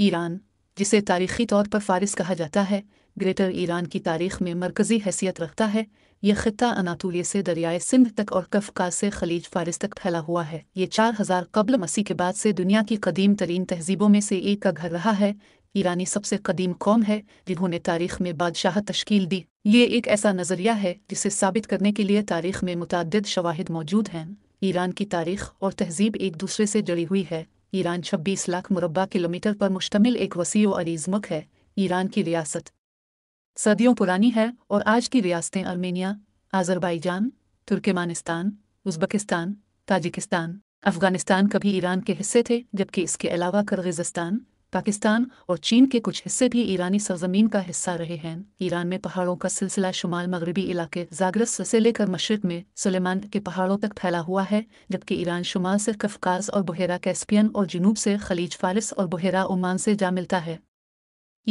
Iran जिसे तारीखी तौर पर फारिस कहा जाता है ग्रेटर ईरान की तारीख में मरकज़ी हैसियत रखता है यह खत्ता अनातुलिया से दरियाए सिंध तक और कफकाज से खलीज फारिस तक फैला हुआ है ये चार हज़ार कबल मसीह के बाद से दुनिया की कदीम तरीन तहजीबों में से एक का घर रहा है ईरानी सबसे कदीम कौम है जिन्होंने तारीख में बादशाह तश्कील दी ये एक ऐसा नज़रिया है जिसे साबित करने के लिए तारीख में मुतद शवाहद मौजूद हैं ईरान की तारीख और तहजीब एक दूसरे से जुड़ी हुई है ईरान 26 लाख मुरबा किलोमीटर पर मुश्तमिल एक वसी और इजमक है ईरान की रियासत सदियों पुरानी है और आज की रियासतें Armenia Azerbaijan Turkmenistan Uzbekistan Tajikistan Afghanistan कभी ईरान के हिस्से थे जबकि इसके अलावा करगिजस्तान पाकिस्तान और चीन के कुछ हिस्से भी ईरानी सरजमीन का हिस्सा रहे हैं ईरान में पहाड़ों का सिलसिला शुमाल मगरबी इलाके जागरस से लेकर मशरक में सुलेमान के पहाड़ों तक फैला हुआ है जबकि ईरान शुमाल से कफकाज और बहेरा कैस्पियन और जनूब से खलीज फारिस और बहेरा ओमान से जा मिलता है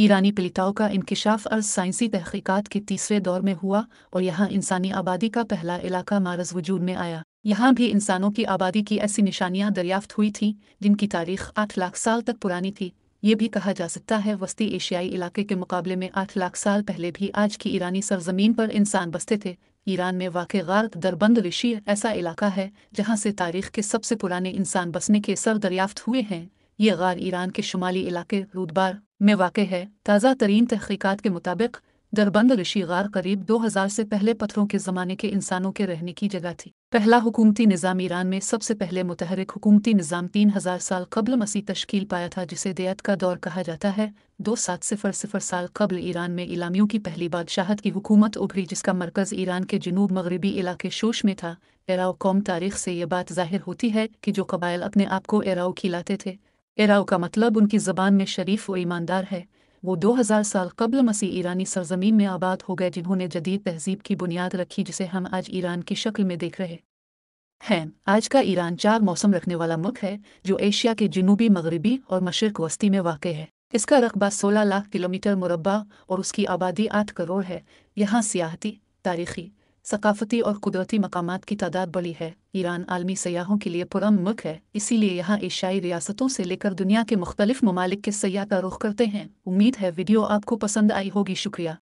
ईरानी पलिताओं का इंकशाफ अर्ज साइंसी तहकीकत के तीसरे दौर में हुआ और यहाँ इंसानी आबादी का पहला इलाका मारज वजूद में आया यहाँ भी इंसानों की आबादी की ऐसी निशानियाँ दरियाफ्त हुई थी जिनकी तारीख आठ लाख साल तक पुरानी थी ये भी कहा जा सकता है वस्ती एशियाई इलाके के मुकाबले में आठ लाख साल पहले भी आज की ईरानी सरजमीन पर इंसान बसते थे ईरान में वाक़ गार दरबंद ऋषि ऐसा इलाका है जहाँ से तारीख के सबसे पुराने इंसान बसने के सर दरियाफ्त हुए हैं ये गार ईरान के शुमाली इलाके रूदबार में वाक़ है ताज़ा तरीन तहकीक़ात के मुताबिक दरबंद ऋषि गार करीब 2000 से पहले पत्थरों के ज़माने के इंसानों के रहने की जगह थी पहला हुकूमती निज़ाम ईरान में सबसे पहले मुतहरिक हुकूमती निज़ाम तीन हज़ार साल कबल मसीह तश्कील पाया था जिसे देयत का दौर कहा जाता है दो सात सिफर सिफर साल कबल ईरान में इलामियों की पहली बादशाहत की हुकूमत उभरी जिसका मरकज़ ईरान के जनूब मगरबी इलाके शोश में था एराव कौम तारीख से ये बात जाहिर होती है कि जो कबायल अपने आप को एराव खिलाते थे एराव का मतलब उनकी ज़बान में शरीफ व ईमानदार है वो 2000 साल कबल मसीह ईरानी सरजमीन में आबाद हो गए जिन्होंने जदीद तहजीब की बुनियाद रखी जिसे हम आज ईरान की शक्ल में देख रहे हैं आज का ईरान चार मौसम रखने वाला मुल्क है जो एशिया के जनूबी मगरबी और मशरक वस्ती में वाक़ है इसका रकबा सोलह लाख किलोमीटर मुरबा और उसकी आबादी आठ करोड़ है यहाँ सियाहती तारीखी सकाफती और कुदरती मकाम की तादाद बड़ी है ईरान आलमी सयाहों के लिए पुरम मुल्क है इसीलिए यहाँ एशियाई रियासतों से लेकर दुनिया के मुख्तलिफ ममालिक के सयाह का रुख करते हैं उम्मीद है वीडियो आपको पसंद आई होगी शुक्रिया